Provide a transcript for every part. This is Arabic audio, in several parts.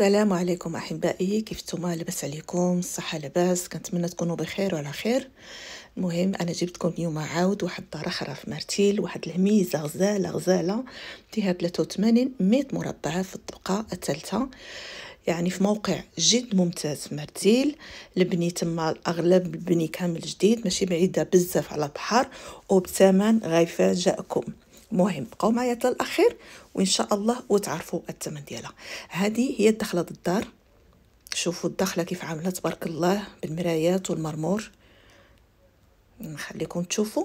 السلام عليكم احبائي كيف نتوما لاباس عليكم الصحه لاباس كنتمنى تكونوا بخير وعلى خير المهم انا جبتكم اليوم عاود واحد في مرتيل واحد الهميزه غزاله غزاله فيها 83 متر مربع في الطبقه الثالثه يعني في موقع جد ممتاز في مرتيل البني تما اغلب البني كامل جديد ماشي بعيده بزاف على البحر وبثمن غايفه جاءكم مهم بقاو معايا حتى الاخير وان شاء الله وتعرفوا الثمن ديالها هذه هي الدخله الدار شوفوا الدخله كيف عامله تبارك الله بالمرايات والمرمور نخليكم تشوفوا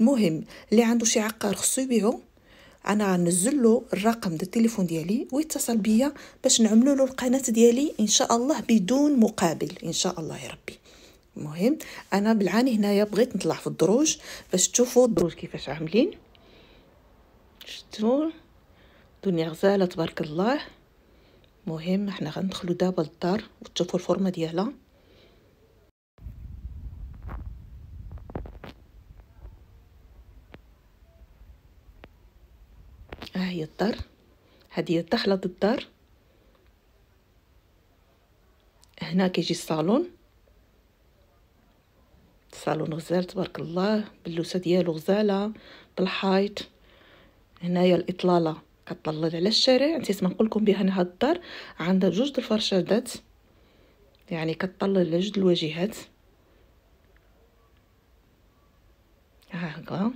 المهم اللي عنده شي عقار خصو يبيعو انا غنزل له الرقم ديال التليفون ديالي ويتصل بيا باش نعملوا له القناه ديالي ان شاء الله بدون مقابل ان شاء الله يا ربي المهم انا بالعاني هنايا بغيت نطلع في الدروج باش تشوفوا الدروج كيفاش عاملين شفتو الدنيا غزاله تبارك الله مهم حنا غندخلو دابا للدار وتشوفو الفورمه ديالها ها هي الدار هادي هي الدخله ديال الدار هنا كيجي الصالون الصالون غزال تبارك الله باللوسه ديالو غزاله بالحيط هنايا الاطلاله كطلل على الشارع انت ما نقول لكم بها هاد الدار عندها جوج د الفرشادات يعني كطلل على جوج الواجهات ها هكا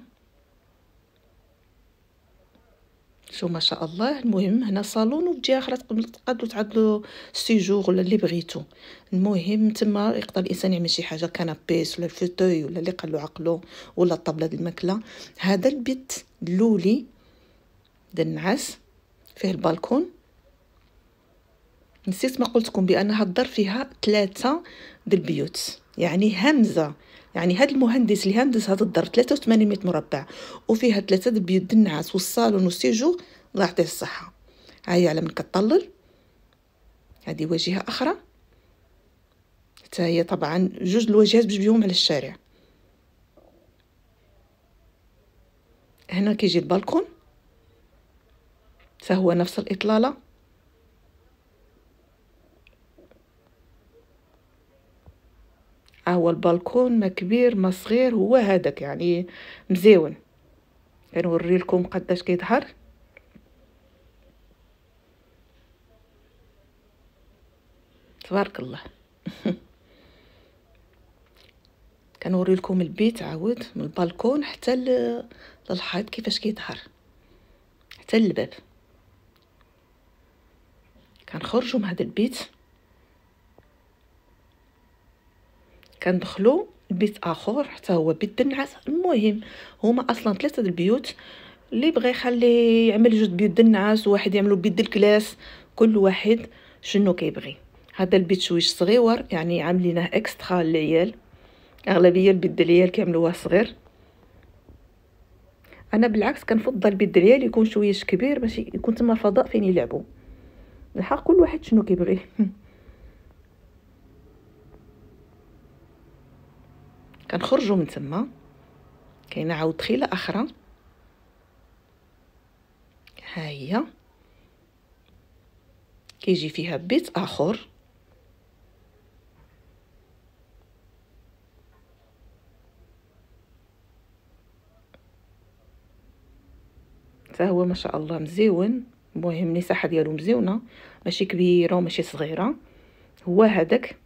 شو ما شاء الله المهم هنا صالون وفي جهه اخرى تقدروا تعدلوا السيجور ولا اللي بغيتو المهم تما يقدر الانسان يعمل شي حاجه كنابيس ولا فوتوي ولا اللي قال له عقله ولا الطابله ديال الماكله هذا البيت الاولي النعاس فيه البالكون نسيت ما قلتكم بانها الدار فيها ثلاثه د البيوت يعني همزه يعني هاد المهندس اللي هندس هاد الدار 83 متر مربع وفيها ثلاثه د البيوت د النعاس والصالون والسيجور الله يعطيه الصحه ها هي على من كطلل هذه واجهه اخرى حتى هي طبعا جوج الواجهات بجبيهم بيهم على الشارع هنا كيجي البالكون فهو نفس الإطلالة هو البالكون ما كبير ما صغير هو هذاك يعني مزيون غنوري يعني لكم قداش كيظهر تبارك الله كنوري لكم البيت عاود من البالكون حتى للحيط كيفاش كيظهر حتى للباب خرجوا من هذا البيت كندخلوا لبيت اخر حتى هو بيت دنعس المهم هما اصلا ثلاثه البيوت اللي بغى يخلي يعمل جوج بيوت دنعس وواحد يعملو بيت الكلاس كل واحد شنو كيبغي هذا البيت شويش صغيور يعني عاملينه اكسترا للعيال اغلبيه البيت العيال كيعملوه صغير انا بالعكس كنفضل البيت العيال يكون شويش كبير باش يكون تما فضاء فين يلعبوا الحق كل واحد شنو كيبغي كنخرجوا من تما كاينه عاود دخيله اخرى ها هي كيجي فيها بيت اخر هو ما شاء الله مزيون المهم المساحه ديالو مزيونه ماشي كبيره وماشي صغيره هو هذاك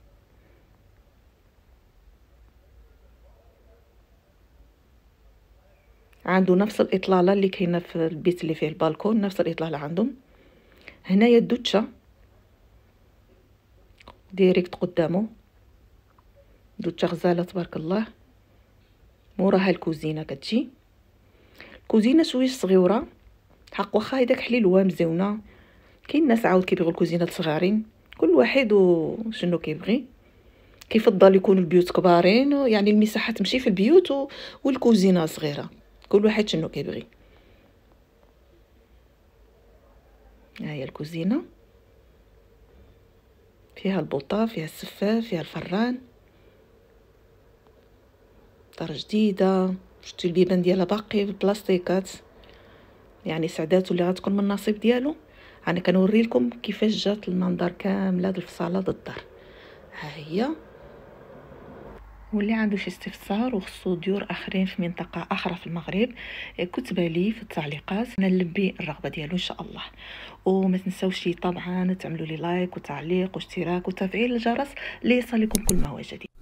عنده نفس الاطلاله اللي كاينه في البيت اللي فيه البالكون نفس الاطلاله عندهم هنايا الدوتشه ديريكت قدامه دوتشه غزاله تبارك الله موراها الكوزينه كتجي الكوزينه شويه صغيره حق واخا هيداك حليل هو مزيونه كاين ناس عاود كيبغيو الكوزينات صغارين كل واحد وشنو كيبغي كيفضل يكون البيوت كبارين يعني المساحه تمشي في البيوت و... والكوزينه صغيره كل واحد شنو كيبغي ها هي الكوزينه فيها البوطه فيها السفاف فيها الفران دار جديده شتي البيبان ديالها باقي في البلاستيكات يعني سعداتو اللي غتكون من النصيب ديالو انا كنوري لكم كيفاش جات المنظر كامله هاد الفصاله ضد الدار ها هي واللي عنده شي استفسار وخصو ديور اخرين في منطقه اخرى في المغرب إيه، كتب لي في التعليقات نلبي الرغبه ديالو ان شاء الله وما تنساوش طبعا تعملوا لي لايك وتعليق واشتراك وتفعيل الجرس ليصلكم كل ما هو جديد